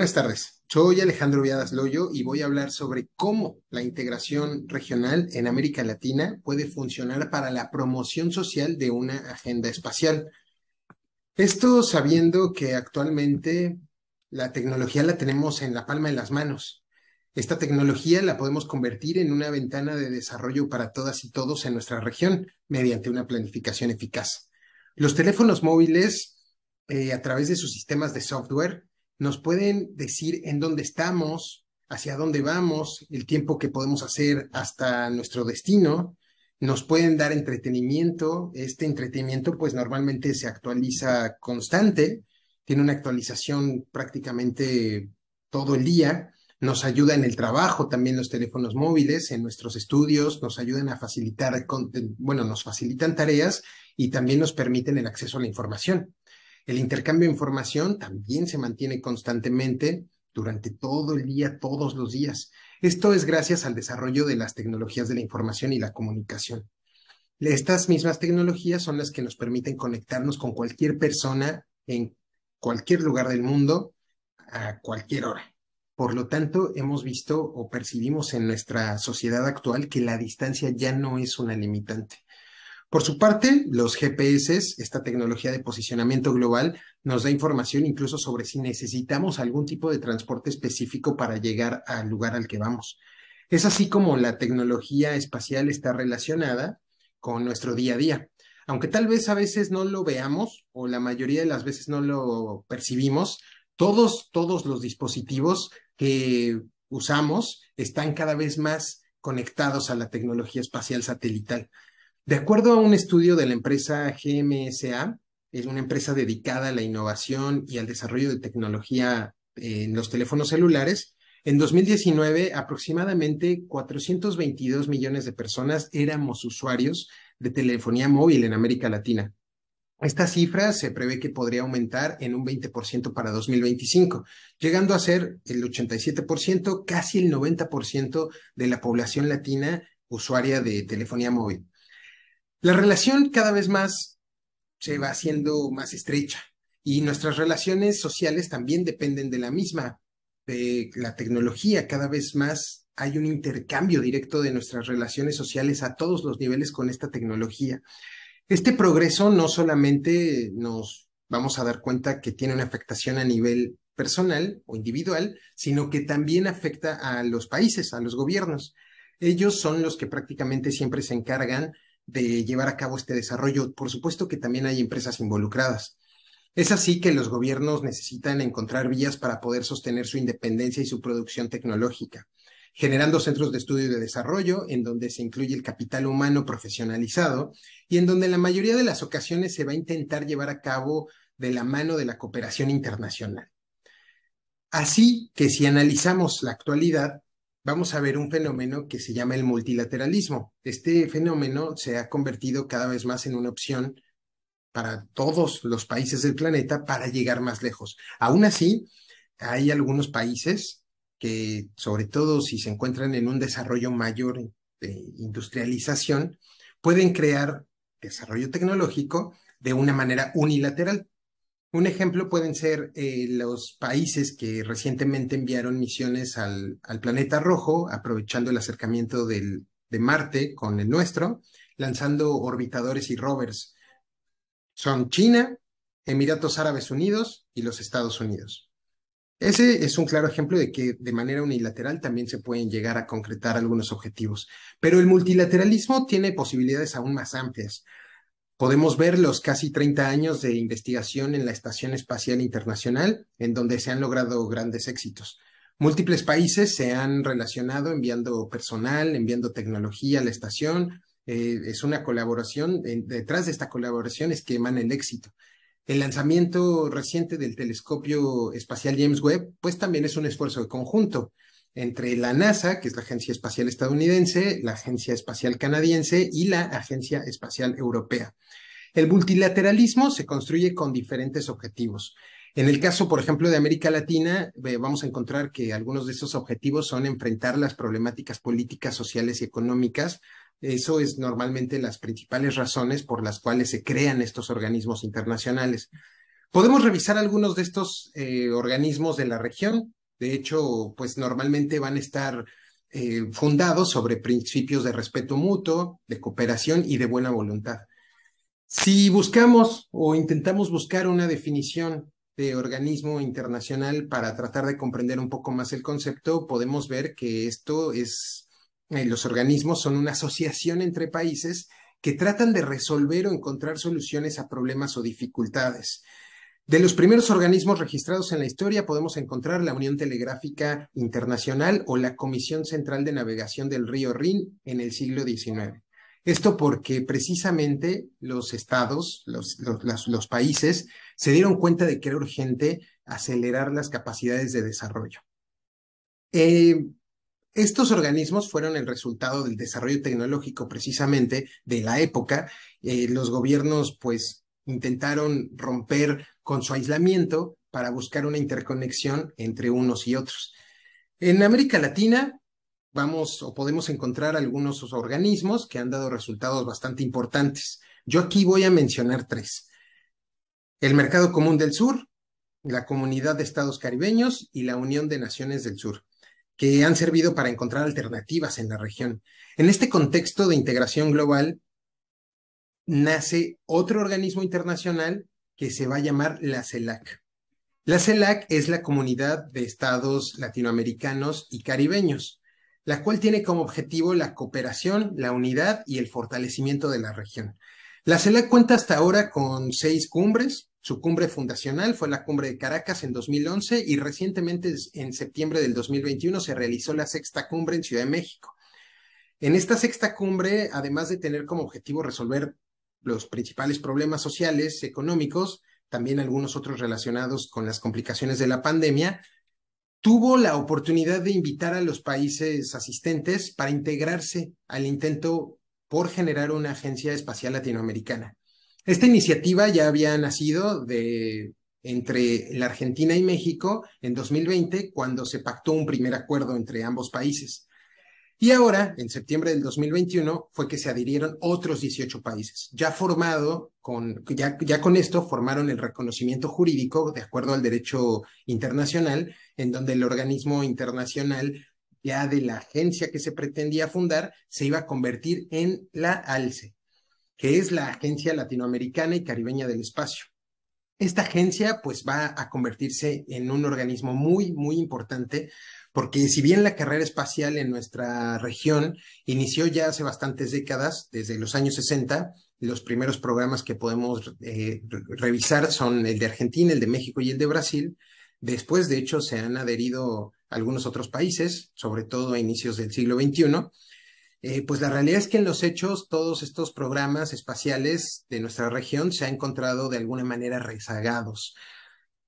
Buenas tardes, soy Alejandro Viadas Loyo y voy a hablar sobre cómo la integración regional en América Latina puede funcionar para la promoción social de una agenda espacial. Esto sabiendo que actualmente la tecnología la tenemos en la palma de las manos. Esta tecnología la podemos convertir en una ventana de desarrollo para todas y todos en nuestra región mediante una planificación eficaz. Los teléfonos móviles, eh, a través de sus sistemas de software, nos pueden decir en dónde estamos, hacia dónde vamos, el tiempo que podemos hacer hasta nuestro destino. Nos pueden dar entretenimiento. Este entretenimiento pues normalmente se actualiza constante, tiene una actualización prácticamente todo el día. Nos ayuda en el trabajo también los teléfonos móviles, en nuestros estudios, nos ayudan a facilitar, bueno, nos facilitan tareas y también nos permiten el acceso a la información. El intercambio de información también se mantiene constantemente durante todo el día, todos los días. Esto es gracias al desarrollo de las tecnologías de la información y la comunicación. Estas mismas tecnologías son las que nos permiten conectarnos con cualquier persona en cualquier lugar del mundo a cualquier hora. Por lo tanto, hemos visto o percibimos en nuestra sociedad actual que la distancia ya no es una limitante. Por su parte, los GPS, esta tecnología de posicionamiento global, nos da información incluso sobre si necesitamos algún tipo de transporte específico para llegar al lugar al que vamos. Es así como la tecnología espacial está relacionada con nuestro día a día. Aunque tal vez a veces no lo veamos o la mayoría de las veces no lo percibimos, todos, todos los dispositivos que usamos están cada vez más conectados a la tecnología espacial satelital. De acuerdo a un estudio de la empresa GMSA, es una empresa dedicada a la innovación y al desarrollo de tecnología eh, en los teléfonos celulares, en 2019 aproximadamente 422 millones de personas éramos usuarios de telefonía móvil en América Latina. Esta cifra se prevé que podría aumentar en un 20% para 2025, llegando a ser el 87%, casi el 90% de la población latina usuaria de telefonía móvil. La relación cada vez más se va haciendo más estrecha y nuestras relaciones sociales también dependen de la misma, de la tecnología. Cada vez más hay un intercambio directo de nuestras relaciones sociales a todos los niveles con esta tecnología. Este progreso no solamente nos vamos a dar cuenta que tiene una afectación a nivel personal o individual, sino que también afecta a los países, a los gobiernos. Ellos son los que prácticamente siempre se encargan de llevar a cabo este desarrollo. Por supuesto que también hay empresas involucradas. Es así que los gobiernos necesitan encontrar vías para poder sostener su independencia y su producción tecnológica, generando centros de estudio y de desarrollo en donde se incluye el capital humano profesionalizado y en donde la mayoría de las ocasiones se va a intentar llevar a cabo de la mano de la cooperación internacional. Así que si analizamos la actualidad, vamos a ver un fenómeno que se llama el multilateralismo. Este fenómeno se ha convertido cada vez más en una opción para todos los países del planeta para llegar más lejos. Aún así, hay algunos países que, sobre todo si se encuentran en un desarrollo mayor de industrialización, pueden crear desarrollo tecnológico de una manera unilateral. Un ejemplo pueden ser eh, los países que recientemente enviaron misiones al, planeta rojo, aprovechando el acercamiento de Marte con el nuestro, lanzando orbitadores y rovers. Son China, Emiratos Árabes Unidos y los Estados Unidos. Ese es un claro ejemplo de que de manera unilateral también se pueden llegar a concretar algunos objetivos, pero el multilateralismo tiene posibilidades aún más amplias. Podemos ver los casi 30 años de investigación en la Estación Espacial Internacional, en donde se han logrado grandes éxitos. Múltiples países se han relacionado enviando personal, enviando tecnología a la estación. Eh, es una colaboración, detrás de esta colaboración es que emana el éxito. El lanzamiento reciente del telescopio espacial James Webb, pues también es un esfuerzo de conjunto entre la NASA, que es la Agencia Espacial Estadounidense, la Agencia Espacial Canadiense y la Agencia Espacial Europea. El multilateralismo se construye con diferentes objetivos. En el caso, por ejemplo, de América Latina, eh, vamos a encontrar que algunos de esos objetivos son enfrentar las problemáticas políticas, sociales y económicas. Eso es normalmente las principales razones por las cuales se crean estos organismos internacionales. Podemos revisar algunos de estos eh, organismos de la región. De hecho, pues normalmente van a estar eh, fundados sobre principios de respeto mutuo, de cooperación y de buena voluntad. Si buscamos o intentamos buscar una definición de organismo internacional para tratar de comprender un poco más el concepto, podemos ver que esto es, eh, los organismos son una asociación entre países que tratan de resolver o encontrar soluciones a problemas o dificultades. De los primeros organismos registrados en la historia podemos encontrar la Unión Telegráfica Internacional o la Comisión Central de Navegación del Río Rin en el siglo XIX. Esto porque precisamente los estados, los, países, se dieron cuenta de que era urgente acelerar las capacidades de desarrollo. Eh, estos organismos fueron el resultado del desarrollo tecnológico precisamente de la época. Eh, los gobiernos pues intentaron romper con su aislamiento para buscar una interconexión entre unos y otros. En América Latina vamos o podemos encontrar algunos organismos que han dado resultados bastante importantes. Yo aquí voy a mencionar tres. El Mercado Común del Sur, la Comunidad de Estados Caribeños y la Unión de Naciones del Sur, que han servido para encontrar alternativas en la región. En este contexto de integración global, nace otro organismo internacional que se va a llamar la CELAC. La CELAC es la comunidad de estados latinoamericanos y caribeños, la cual tiene como objetivo la cooperación, la unidad y el fortalecimiento de la región. La CELAC cuenta hasta ahora con seis cumbres. Su cumbre fundacional fue la cumbre de Caracas en 2011 y recientemente en septiembre del 2021 se realizó la sexta cumbre en Ciudad de México. En esta sexta cumbre, además de tener como objetivo resolver los principales problemas sociales, económicos, también algunos otros relacionados con las complicaciones de la pandemia, tuvo la oportunidad de invitar a los países asistentes para integrarse al intento por generar una agencia espacial latinoamericana. Esta iniciativa ya había nacido entre la Argentina y México en 2020 cuando se pactó un primer acuerdo entre ambos países. Y ahora, en septiembre del 2021, fue que se adhirieron otros 18 países. Ya formado, con, ya, ya, con esto formaron el reconocimiento jurídico de acuerdo al derecho internacional, en donde el organismo internacional ya de la agencia que se pretendía fundar se iba a convertir en la ALCE, que es la Agencia Latinoamericana y Caribeña del Espacio. Esta agencia pues va a convertirse en un organismo muy, muy importante porque si bien la carrera espacial en nuestra región inició ya hace bastantes décadas, desde los años 60, los primeros programas que podemos eh, revisar son el de Argentina, el de México y el de Brasil. Después, de hecho, se han adherido algunos otros países, sobre todo a inicios del siglo XXI. Eh, pues la realidad es que en los hechos todos estos programas espaciales de nuestra región se han encontrado de alguna manera rezagados,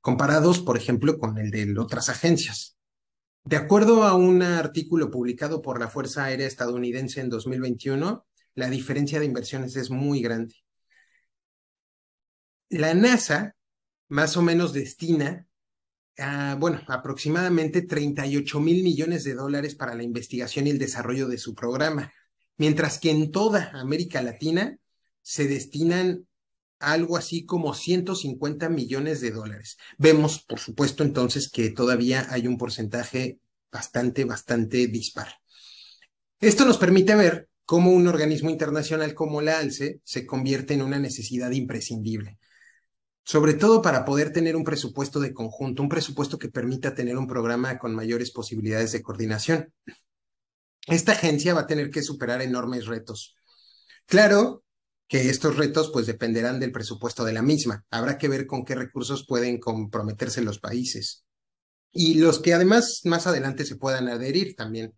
comparados, por ejemplo, con el de otras agencias. De acuerdo a un artículo publicado por la Fuerza Aérea Estadounidense en 2021, la diferencia de inversiones es muy grande. La NASA más o menos destina, a, bueno, aproximadamente 38 mil millones de dólares para la investigación y el desarrollo de su programa, mientras que en toda América Latina se destinan algo así como 150 millones de dólares. Vemos, por supuesto, entonces que todavía hay un porcentaje bastante, bastante dispar. Esto nos permite ver cómo un organismo internacional como la ALCE se convierte en una necesidad imprescindible, sobre todo para poder tener un presupuesto de conjunto, un presupuesto que permita tener un programa con mayores posibilidades de coordinación. Esta agencia va a tener que superar enormes retos. Claro, que estos retos pues dependerán del presupuesto de la misma. Habrá que ver con qué recursos pueden comprometerse los países y los que además más adelante se puedan adherir también.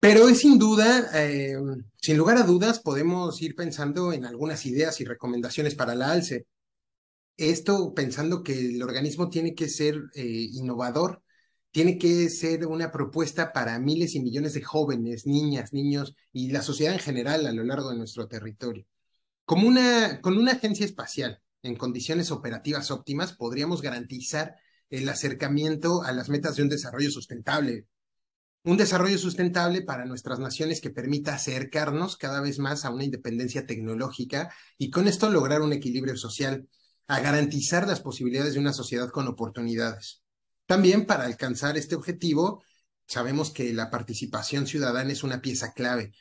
Pero es sin duda, eh, sin lugar a dudas, podemos ir pensando en algunas ideas y recomendaciones para la ALCE. Esto pensando que el organismo tiene que ser eh, innovador tiene que ser una propuesta para miles y millones de jóvenes, niñas, niños y la sociedad en general a lo largo de nuestro territorio. con una agencia espacial en condiciones operativas óptimas, podríamos garantizar el acercamiento a las metas de un desarrollo sustentable. Un desarrollo sustentable para nuestras naciones que permita acercarnos cada vez más a una independencia tecnológica y con esto lograr un equilibrio social, a garantizar las posibilidades de una sociedad con oportunidades. También para alcanzar este objetivo, sabemos que la participación ciudadana es una pieza clave,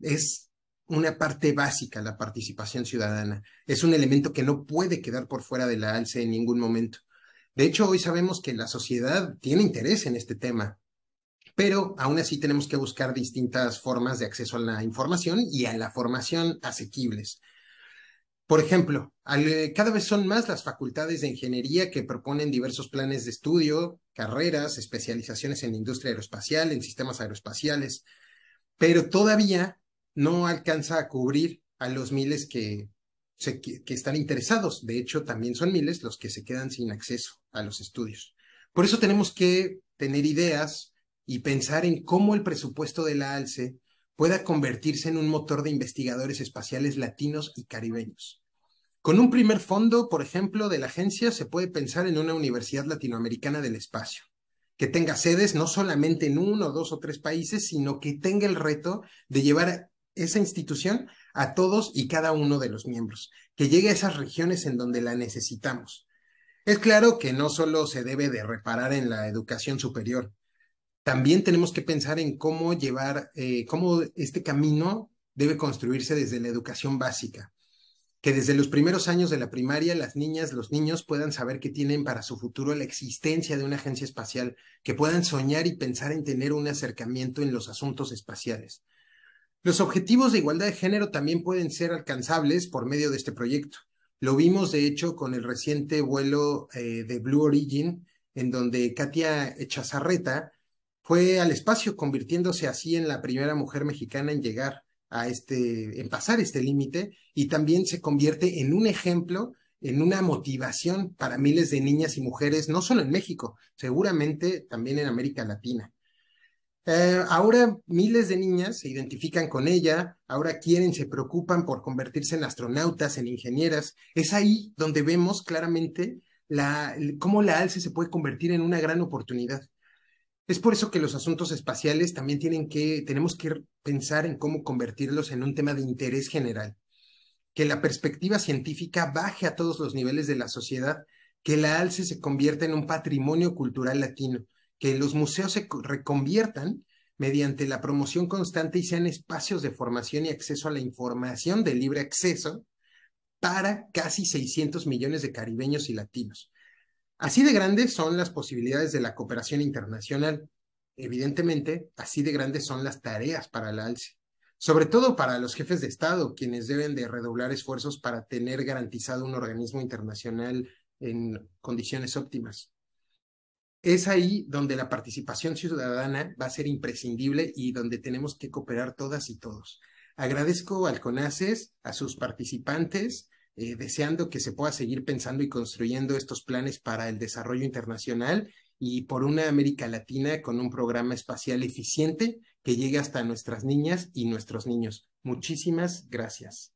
es una parte básica la participación ciudadana, es un elemento que no puede quedar por fuera de la alce en ningún momento. De hecho, hoy sabemos que la sociedad tiene interés en este tema, pero aún así tenemos que buscar distintas formas de acceso a la información y a la formación asequibles. Por ejemplo, eh, cada vez son más las facultades de ingeniería que proponen diversos planes de estudio, carreras, especializaciones en industria aeroespacial, en sistemas aeroespaciales, pero todavía no alcanza a cubrir a los miles que, que están interesados. De hecho, también son miles los que se quedan sin acceso a los estudios. Por eso tenemos que tener ideas y pensar en cómo el presupuesto de la ALCE pueda convertirse en un motor de investigadores espaciales latinos y caribeños. Con un primer fondo, por ejemplo, de la agencia, se puede pensar en una universidad latinoamericana del espacio, que tenga sedes no solamente en uno, dos o tres países, sino que tenga el reto de llevar esa institución a todos y cada uno de los miembros, que llegue a esas regiones en donde la necesitamos. Es claro que no solo se debe de reparar en la educación superior, también tenemos que pensar en cómo llevar, eh, cómo este camino debe construirse desde la educación básica, que desde los primeros años de la primaria las niñas, los niños puedan saber que tienen para su futuro la existencia de una agencia espacial, que puedan soñar y pensar en tener un acercamiento en los asuntos espaciales. Los objetivos de igualdad de género también pueden ser alcanzables por medio de este proyecto. Lo vimos, de hecho, con el reciente vuelo eh, de Blue Origin, en donde Katia Echazarreta fue al espacio, convirtiéndose así en la primera mujer mexicana en llegar a este, en pasar este límite, y también se convierte en un ejemplo, en una motivación para miles de niñas y mujeres, no solo en México, seguramente también en América Latina. Eh, ahora miles de niñas se identifican con ella, ahora quieren, se preocupan por convertirse en astronautas, en ingenieras. Es ahí donde vemos claramente la, cómo la alce se puede convertir en una gran oportunidad. Es por eso que los asuntos espaciales también tienen que, tenemos que pensar en cómo convertirlos en un tema de interés general, que la perspectiva científica baje a todos los niveles de la sociedad, que la alce se convierta en un patrimonio cultural latino, que los museos se reconviertan mediante la promoción constante y sean espacios de formación y acceso a la información de libre acceso para casi 600 millones de caribeños y latinos Así de grandes son las posibilidades de la cooperación internacional. Evidentemente, así de grandes son las tareas para el alce, sobre todo para los jefes de Estado, quienes deben de redoblar esfuerzos para tener garantizado un organismo internacional en condiciones óptimas. Es ahí donde la participación ciudadana va a ser imprescindible y donde tenemos que cooperar todas y todos. Agradezco al CONACES, a sus participantes, eh, deseando que se pueda seguir pensando y construyendo estos planes para el desarrollo internacional y por una América Latina con un programa espacial eficiente que llegue hasta nuestras niñas y nuestros niños. Muchísimas gracias.